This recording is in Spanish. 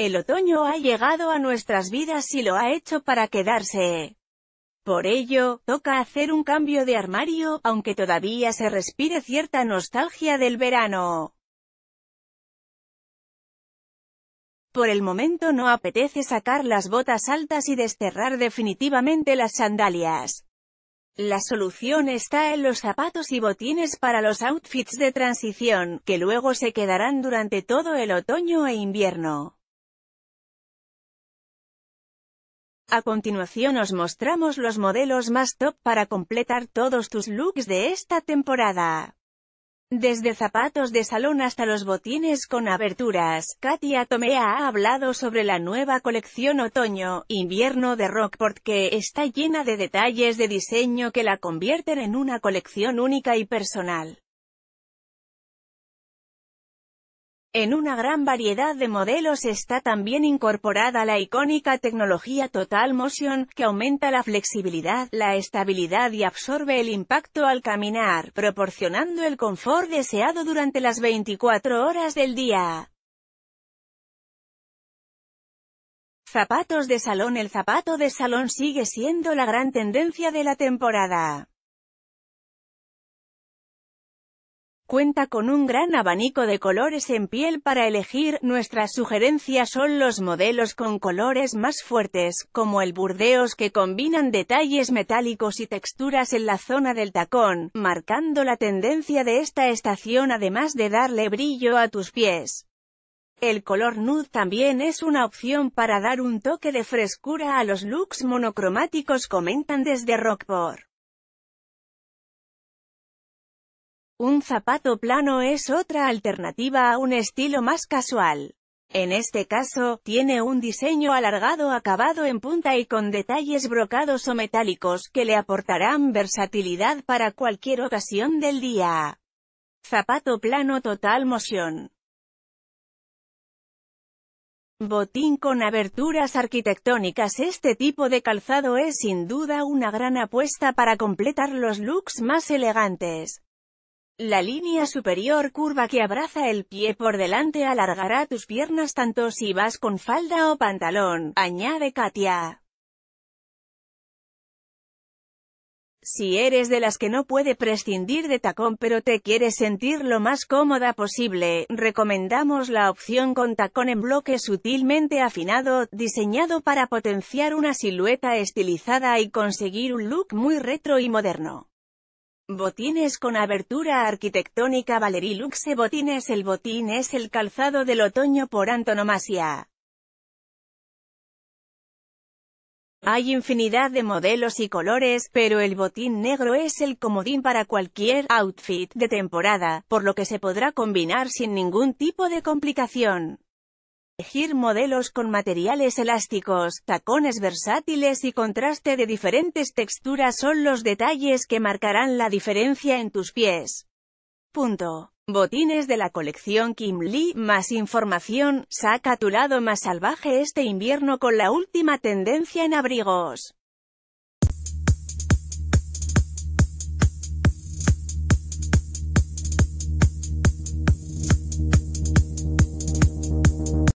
El otoño ha llegado a nuestras vidas y lo ha hecho para quedarse. Por ello, toca hacer un cambio de armario, aunque todavía se respire cierta nostalgia del verano. Por el momento no apetece sacar las botas altas y desterrar definitivamente las sandalias. La solución está en los zapatos y botines para los outfits de transición, que luego se quedarán durante todo el otoño e invierno. A continuación os mostramos los modelos más top para completar todos tus looks de esta temporada. Desde zapatos de salón hasta los botines con aberturas, Katia Tomea ha hablado sobre la nueva colección otoño-invierno de Rockport que está llena de detalles de diseño que la convierten en una colección única y personal. En una gran variedad de modelos está también incorporada la icónica tecnología Total Motion, que aumenta la flexibilidad, la estabilidad y absorbe el impacto al caminar, proporcionando el confort deseado durante las 24 horas del día. Zapatos de salón El zapato de salón sigue siendo la gran tendencia de la temporada. Cuenta con un gran abanico de colores en piel para elegir, nuestras sugerencias son los modelos con colores más fuertes, como el burdeos que combinan detalles metálicos y texturas en la zona del tacón, marcando la tendencia de esta estación además de darle brillo a tus pies. El color nude también es una opción para dar un toque de frescura a los looks monocromáticos comentan desde Rockport. Un zapato plano es otra alternativa a un estilo más casual. En este caso, tiene un diseño alargado acabado en punta y con detalles brocados o metálicos que le aportarán versatilidad para cualquier ocasión del día. Zapato plano total moción. Botín con aberturas arquitectónicas Este tipo de calzado es sin duda una gran apuesta para completar los looks más elegantes. La línea superior curva que abraza el pie por delante alargará tus piernas tanto si vas con falda o pantalón, añade Katia. Si eres de las que no puede prescindir de tacón pero te quieres sentir lo más cómoda posible, recomendamos la opción con tacón en bloque sutilmente afinado, diseñado para potenciar una silueta estilizada y conseguir un look muy retro y moderno. Botines con abertura arquitectónica Valery Luxe Botines El botín es el calzado del otoño por antonomasia. Hay infinidad de modelos y colores, pero el botín negro es el comodín para cualquier outfit de temporada, por lo que se podrá combinar sin ningún tipo de complicación elegir modelos con materiales elásticos, tacones versátiles y contraste de diferentes texturas son los detalles que marcarán la diferencia en tus pies. Punto. Botines de la colección Kim Lee. Más información, saca tu lado más salvaje este invierno con la última tendencia en abrigos.